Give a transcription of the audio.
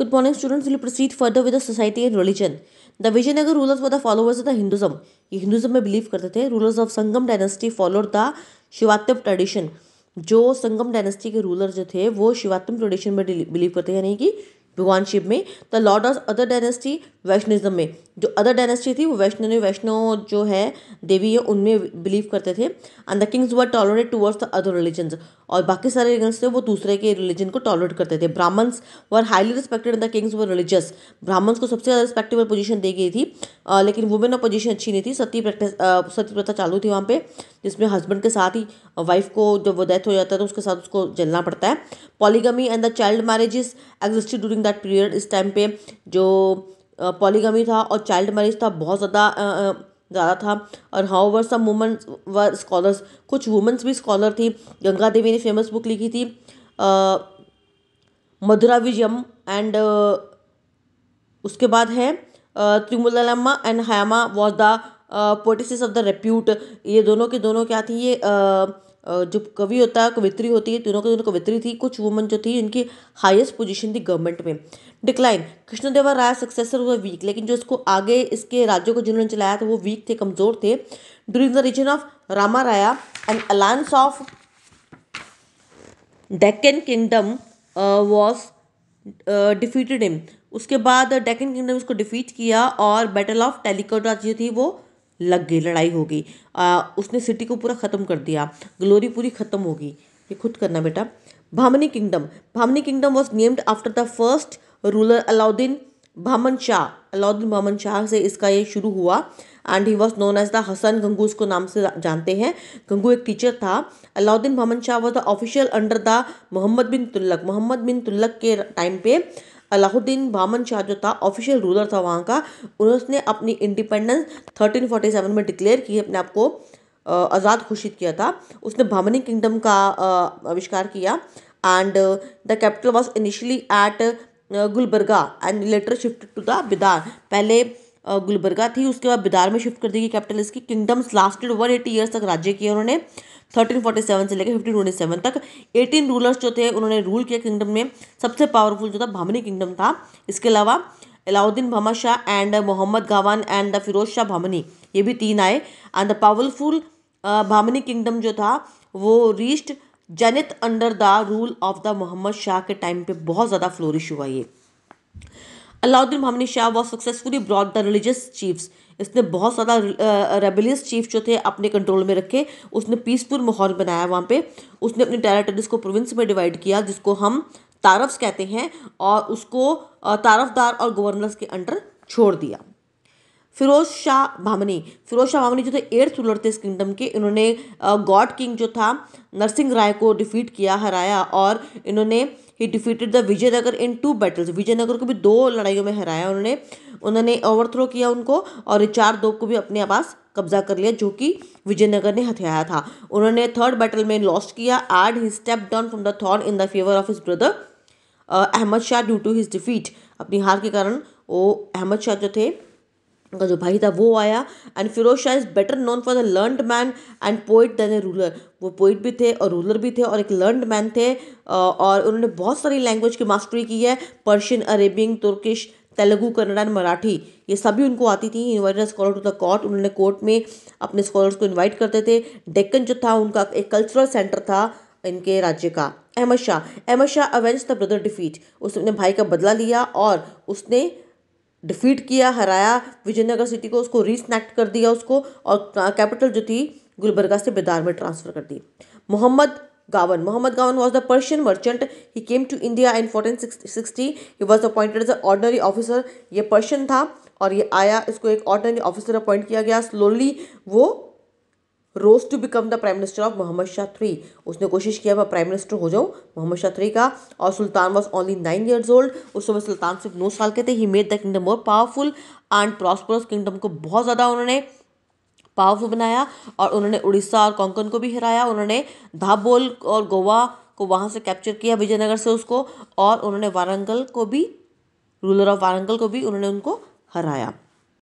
Good morning, students. We'll proceed further with the society and religion. The Vijayanagar rulers were the followers of the Hinduism. ये Hinduism में believe करते थे rulers of Sangam dynasty followed the Shivatma tradition जो Sangam dynasty के ruler जो थे वो शिवात्म tradition में बिलीव करते हैं यानी कि भगवान शिव में the lord of other dynasty Vaishnavism में जो अदर डायनेस्टी थी वो वैष्णव वैष्णव जो है देवी है उनमें बिलीव करते थे and the kings were tolerate towards the other religion और बाकी सारे रिलीजन थे वो दूसरे के रिलीजन को टॉलरेट करते थे Brahmins were highly respected the kings were religious Brahmins को सबसे ज़्यादा रिस्पेक्टेबल पोजीशन दी गई थी आ, लेकिन वुमेन ऑफ पोजीशन अच्छी नहीं थी सती प्रैक्टिस सती प्रथा चालू थी वहाँ पे जिसमें हस्बैंड के साथ ही वाइफ को जब वो डेथ हो जाता है तो उसके साथ उसको जलना पड़ता है polygamy and the child marriages existed during that period इस टाइम पे जो पॉलीगमी था और चाइल्ड मैरिज था बहुत ज़्यादा ज़्यादा था और how were some womens were scholars कुछ वुमेंस भी स्कॉलर थी गंगा देवी ने फेमस बुक लिखी थी मधुरा विजयम एंड उसके बाद है Tirumalamba and Hayama was the poetess of the repute ये दोनों के दोनों क्या थी ये जो कवि होता है कवित्री होती है दोनों की दोनों कवित्री थी कुछ वुमन जो थी इनकी हाईएस्ट पोजीशन थी गवर्नमेंट में डिक्लाइन कृष्णदेवा राय सक्सेसर हुआ वीक लेकिन जो इसको आगे इसके राज्यों को जिन्होंने चलाया था वो वीक थे कमज़ोर थे during the region of Rama Raya and alliance of Deccan kingdom was defeated इम उसके बाद डेक्कन किंगडम इसको डिफीट किया और बैटल ऑफ टेलीकोटा जो थी वो लग गई लड़ाई हो गई उसने सिटी को पूरा ख़त्म कर दिया ग्लोरी पूरी ख़त्म हो गई ये खुद करना बेटा Bahmani kingdom Bahmani kingdom was named after the first ruler Alauddin Bahman Shah Alauddin Bahman Shah से इसका ये शुरू हुआ and he was known as the Hasan Gangu उसको नाम से जानते हैं गंगू एक टीचर था Alauddin Bahman Shah was the official under the Mohammad bin Tughlaq Mohammad bin Tughlaq के टाइम पे अलाउद्दीन बामन शाह जो था ऑफिशियल रूलर था वहाँ का उसने अपनी इंडिपेंडेंस थर्टीन फोर्टी सेवन में डिक्लेयर की अपने आप को आज़ाद घोषित किया था उसने भामनी किंगडम का आविष्कार किया and the capital was initially at Gulbarga and later shift to the Bidar पहले गुलबर्गा थी उसके बाद बिदार में शिफ्ट कर दी गई कैपिटल इसकी kingdoms lasted one eighty years तक राज्य किया उन्होंने थर्टीन फोर्टी सेवन से लेकर 1527 तक 18 रूलर्स जो थे उन्होंने रूल किया किंगडम में सबसे पावरफुल जो था भामनी किंगडम था इसके अलावा Alauddin Bahman Shah and Mohammad Gawan and the Firoz Shah Bahmani ये भी तीन आए and the powerful Bahmani kingdom जो था वो reached zenith under the rule of the Mohammad Shah के टाइम पे बहुत ज़्यादा फ्लोरिश हुआ ये Alauddin Mohammad Shah was successfully brought the religious chiefs इसने बहुत ज़्यादा रेबिलियस चीफ जो थे अपने कंट्रोल में रखे उसने पीसफुल माहौल बनाया वहाँ पे उसने अपनी टेरेटरीज को प्रोविंस में डिवाइड किया जिसको हम तारफ्स कहते हैं और उसको तारफदार और गवर्नर्स के अंडर छोड़ दिया फिरोज शाह भामनी फिरोज शाह भामनी जो थे एट्थ रूलर थे इस किंगडम के इन्होंने गॉड किंग जो था नरसिंह राय को डिफीट किया हराया और इन्होंने he defeated the Vijayanagar in two battles Vijayanagar को भी दो लड़ाइयों में हराया उन्होंने उन्होंने ओवरथ्रो किया उनको और चार दो को भी अपने पास कब्जा कर लिया जो कि विजयनगर ने हथियाया था उन्होंने थर्ड बैटल में लॉस्ट किया आर्ड he step down from the throne in the favour of his brother Ahmad Shah due to his defeat अपनी हार के कारण वो अहमद शाह जो थे उनका जो भाई था वो आया and Firoz Shah is better known for the learned man and poet than a ruler वो पोइट भी थे और रूलर भी थे और एक लर्नड मैन थे और उन्होंने बहुत सारी लैंग्वेज की मास्टरी की है Persian Arabian Turkish Telugu Kannada and Marathi ये सभी उनको आती थी invited scholar to the court उन्होंने कोर्ट में अपने स्कॉलर्स को इन्वाइट करते थे डेक्कन जो था उनका एक कल्चरल सेंटर था इनके राज्य का Ahmad Shah Ahmad Shah avenge the brother defeat उसने अपने भाई का बदला लिया और उसने डिफीट किया हराया विजयनगर सिटी को उसको रिसनेक्ट कर दिया उसको और कैपिटल जो थी गुलबर्गा से बेदार में ट्रांसफर कर दी Mohammad Gawan Mohammad Gawan was the Persian merchant he came to India in fourteen sixty he was appointed as a ordinary officer ये पर्शियन था और ये आया इसको एक ऑर्डनरी ऑफिसर अपॉइंट किया गया स्लोली वो rose to become the prime minister of Mohammad Shah three उसने कोशिश किया मैं प्राइम मिनिस्टर हो जाऊँ मोहम्मद शाह थ्री का और sultan was only nine years old उस समय सुल्तान सिर्फ नौ साल के थे he made the kingdom more powerful and prosperous kingdom को बहुत ज़्यादा उन्होंने पावरफुल बनाया और उन्होंने उड़ीसा और कोंकण को भी हराया उन्होंने धाबोल और गोवा को वहाँ से कैप्चर किया विजयनगर से उसको और उन्होंने वारंगल को भी रूलर ऑफ वारंगल को भी उन्होंने उनको हराया